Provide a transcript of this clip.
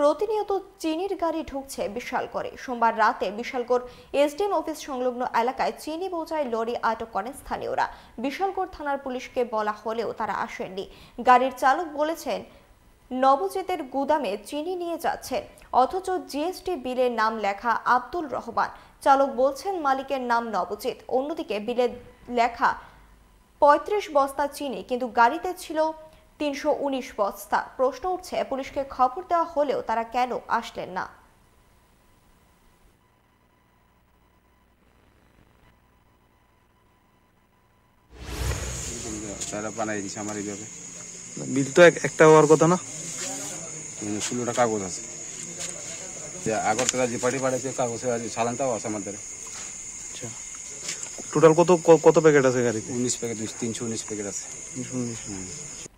প্রতিনিয়ত চিনির গাড়ি ঢুকছে বিশাল করে সোমবার রাতে বিশালগড় এসডিএম অফিস সংলগ্ন এলাকায় চিনি বোঝায় লরি আটক করেন স্থানীয়রা বিশালগড় থানার পুলিশকে বলা হলেও তারা আসেননি গাড়ির চালক বলেছেন নবজিতের গুদামে চিনি নিয়ে যাচ্ছেন অথচ জিএসটি বিলের নাম লেখা আব্দুল রহমান চালক বলছেন মালিকের নাম নবজিৎ অন্যদিকে বিলের লেখা পঁয়ত্রিশ বস্তা চিনি কিন্তু গাড়িতে ছিল তিনশো বস্তা প্রশ্ন উঠছে পুলিশকে খবর দেওয়া হলেও তারা কেন আসলেন না তারা বানাই দিছে আমার বিল তো একটা হওয়ার কথা না মানে ষোলোটা কাগজ আছে যে আগরতলা যে পার্টি পাঠাইছে কাগজে আছে সালানটাও আছে আমাদের আচ্ছা টোটাল কত কত প্যাকেট আছে গাড়িতে উনিশ প্যাকেট তিনশো উনিশ প্যাকেট আছে তিনশো উনিশ